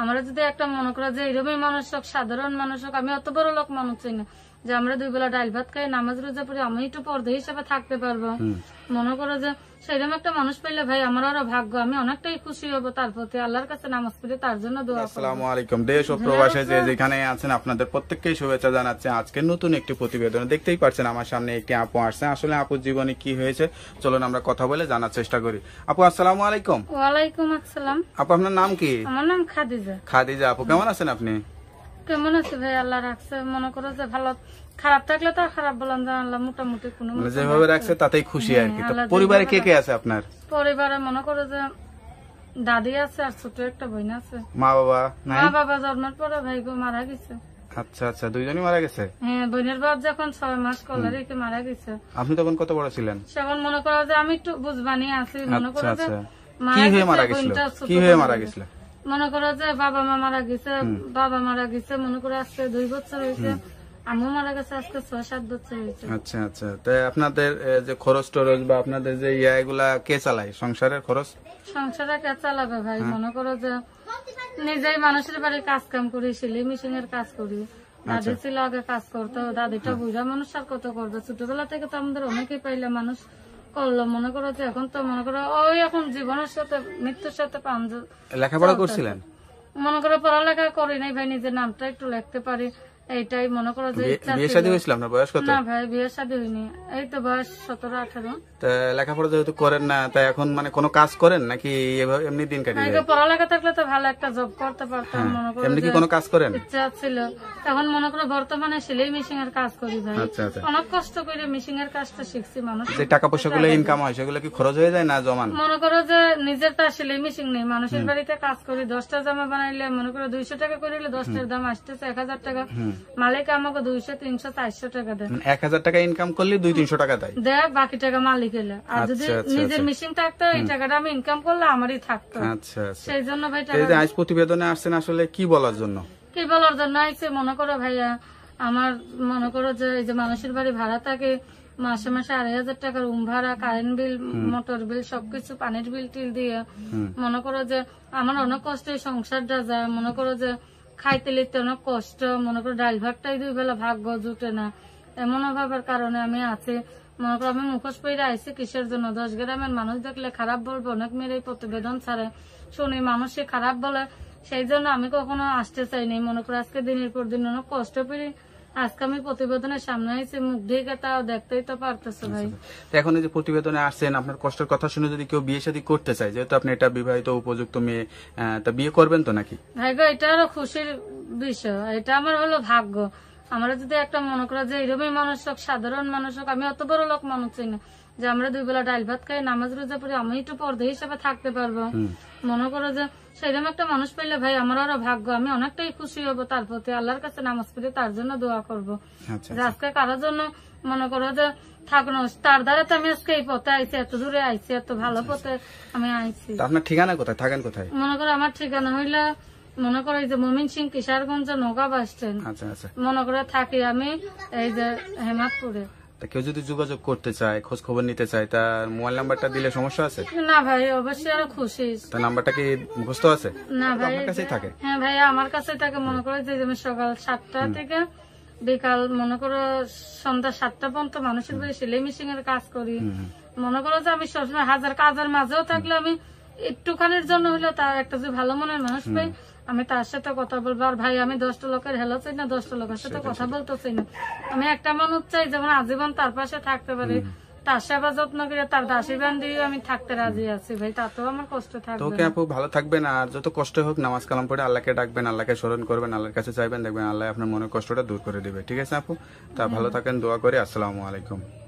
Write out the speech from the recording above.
আমরা যদি একটা মনে করো যে এরকমই মানুষ হোক সাধারণ মানুষ হোক আমি অত বড় লোক মানুষ চাই না যে আমরা দুই বেলা ডাল ভাত খাই নামাজ রোজা পড়ি আমি একটু পর্দা হিসাবে থাকতে পারবো মনে করো যে সেরকম একটা মানুষ পাইলে ভাই আমার আরো ভাগ্য আমি অনেকটাই খুশি হব তার প্রতি আল্লাহর কাছে নামাজ পড়ি তার জন্য আসসালামু আলাইকুম দেশ ও প্রবাসে যে যেখানে আছেন আপনাদের শুভেচ্ছা আজকে নতুন একটি প্রতিবেদন দেখতেই পারছেন আমার সামনে একটি আপু আসছে আসলে আপুর জীবনে কি হয়েছে চলুন আমরা কথা বলে জানার চেষ্টা করি আপু আসসালামু আলাইকুম আলাইকুম আসসালাম আপু আপনার নাম কি আমার নাম খাদিজা খাদিজা আপু কেমন আছেন আপনি কেমন আছে ভাই আল্লাহ রাখছে মনে করো যে ভালো খারাপ থাকলে তো খারাপ বলেন যে আল্লাহ মোটামুটি কোনো মানে যেভাবে রাখছে তাতেই খুশি আর কি হ্যাঁ, পরিবারে কে কে আছে আপনার পরিবারে মনে করো যে দাদি আছে আর ছোট একটা বোন আছে মা বাবা মা বাবা জন্মের পরে ভাই গো মারা গেছে আচ্ছা আচ্ছা দুইজনই মারা গেছে হ্যাঁ বোনের বাপ যখন ছয় মাস কলে রেখে মারা গেছে আপনি তখন কত বড় ছিলেন তখন মনে করো যে আমি একটু বুঝবানি আছি মনে করো আচ্ছা, যে আচ্ছা। কি হয়ে মারা গেছিল কি হয়ে মারা গেছিল মনে করো যে বাবা মা মারা গেছে বাবা মারা গেছে মনে করো আজকে দুই বছর হয়েছে আচ্ছা, আচ্ছা। হ্যাঁ। নিজেই মানুষের বাড়ি কাজ কাম করি সেলাই মেশিন এর কাজ করি আচ্ছা। দাদি ছিল আগে কাজ করতো দাদিটা বুঝা মানুষ আর কত করবে ছোটবেলা থেকে তো আমাদের অনেকেই পাইলে মানুষ করলো মনে করো যে এখন তো মনে করো ওই এখন জীবনের সাথে মৃত্যুর সাথে পান লেখাপড়া করছিলেন মনে করো পড়ালেখা করি নাই ভাই নিজের নামটা একটু লিখতে পারি এইটাই মনে করো যে বিয়ে শাদী হয়েছিল না বয়স কত না ভাই বিয়ে শাদী হয়নি এই তো বয়স সতেরো আঠারো লেখাপড়া যেহেতু করেন না তাই এখন মানে কোনো কাজ করেন নাকি এমনি দিন কাটিয়ে পড়ালেখা থাকলে তো ভালো একটা জব করতে পারতাম হ্যাঁ। মনে করো এমনি কি কোনো কাজ করেন ইচ্ছা ছিল এখন মনে করো বর্তমানে সেলাই মেশিন এর কাজ করি ভাই আচ্ছা, আচ্ছা। অনেক কষ্ট করে মেশিন এর কাজটা শিখছি মানুষ যে টাকা পয়সা গুলো ইনকাম হয় সেগুলো কি খরচ হয়ে যায় না জমান মনে করো যে নিজের তো সেলাই মেশিন নেই মানুষের বাড়িতে কাজ করি দশটা জামা বানাইলে মনে করো দুইশো টাকা করিলে দশটার দাম আসতেছে এক হাজার টাকা আমাকে দুইশো তিনশো চারশো টাকা দেয় মানে এক হাজার টাকা ইনকাম করলে দুই তিনশো টাকা দেয় দেয় বাকি টাকা মালিক এলে আর আচ্ছা, যদি আচ্ছা, আচ্ছা। নিজের মেশিন থাকতো এই টাকাটা আমি ইনকাম করলে আমারই থাকতো আচ্ছা সেই জন্য ভাই টাকা আজ প্রতিবেদনে আসছেন আসলে কি বলার জন্য কি বলার জন্য মনে করো ভাইয়া আমার মনে করো যে এই যে মানুষের বাড়ি ভাড়া থাকে মাসে মাসে আড়াই হাজার টাকা রুম ভাড়া কারেন্ট বিল মোটর বিল সবকিছু পানির বিল টিল দিয়ে মনে করো যে আমার অনেক কষ্টে সংসারটা যায় মনে করো যে খাইতে লিখতে অনেক কষ্ট মনে করো ডাল ভাতটাই দুই বেলা ভাগ্য জুটে না এমন অভাবের কারণে আমি আছি মনে করো আমি মুখোশ পেয়ে আইসি কিসের জন্য দশ গ্রামের মানুষ দেখলে খারাপ বলবে অনেক এই প্রতিবেদন ছাড়ে শুনি মানুষ খারাপ বলে সেই জন্য আমি কখনো আসতে চাইনি মনে করো আজকে দিনের পর দিন অনেক কষ্ট পেয়ে আজকে আমি প্রতিবেদনের সামনে মুখ ঢেকে দেখতেই তো পারতেছো ভাই এখন যে প্রতিবেদনে আসছেন আপনার কষ্টের কথা শুনে যদি কেউ বিয়ে শাদী করতে চায় যেহেতু আপনি এটা বিবাহিত উপযুক্ত মেয়ে তা বিয়ে করবেন তো নাকি ভাই গো এটা হলো খুশির বিষয় এটা আমার হলো ভাগ্য আমার যদি একটা মনে করো যে এরকমই মানুষ হোক সাধারণ মানুষ হোক আমি অত বড় লোক মানুষ চাই না যে আমরা দুই বেলা ডাল ভাত খাই নামাজ রোজা পড়ে আমি একটু পর্দা হিসেবে থাকতে পারবো মনে করো যে সেরকম একটা মানুষ পেলে ভাই আমার আরো ভাগ্য আমি অনেকটাই খুশি হবো তার প্রতি আল্লাহর কাছে নামাজ পড়ে তার জন্য দোয়া করবো আচ্ছা, আচ্ছা। আজকে কারোর জন্য মনে করো যে থাকনো তার দ্বারা তো আমি আজকে এই পথে আইছি এত দূরে আইছি এত ভালো আচ্ছা, পথে আমি আইছি আপনার ঠিকানা কোথায় থাকেন কোথায় মনে করো আমার ঠিকানা হইলো মনে করো এই যে মমিন সিং কিষারগঞ্জ নৌকা বাস স্ট্যান্ড মনে করে থাকি আমি এই যে হেমাদপুরে কেউ যদি যোগাযোগ করতে চায় খোঁজ খবর নিতে চায় তার মোবাইল নাম্বারটা দিলে সমস্যা আছে না ভাই অবশ্যই আর খুশি তার নাম্বারটা কি মুখস্থ আছে না ভাই আমার কাছেই থাকে হ্যাঁ ভাই আমার কাছেই থাকে মনে করো যে তুমি সকাল সাতটা থেকে বিকাল মনে করো সন্ধ্যা সাতটা পর্যন্ত মানুষের বাড়ি সেলাই এর কাজ করি মনে করো যে আমি সবসময় হাজার কাজের মাঝেও থাকলে আমি একটুখানির জন্য হলেও তার একটা যে ভালো মনের মানুষ পাই আমি তার সাথে কথা বলবো আর ভাই আমি দশটা লোকের হেলো চাই না দশটা লোকের সাথে কথা বলতে চাই না আমি একটা মানুষ চাই যেমন আজীবন তার পাশে থাকতে পারি তার সেবা যত্ন করে তার দাসী বান্ধবী আমি থাকতে রাজি আছি ভাই তাতেও আমার কষ্ট থাকবে ওকে আপু ভালো থাকবেন আর যত কষ্ট হোক নামাজ কালাম পড়ে আল্লাহকে ডাকবেন আল্লাহকে স্মরণ করবেন আল্লাহর কাছে চাইবেন দেখবেন আল্লাহ আপনার মনের কষ্টটা দূর করে দিবে ঠিক আছে আপু তা ভালো থাকেন দোয়া করে আসসালামু আলাইকুম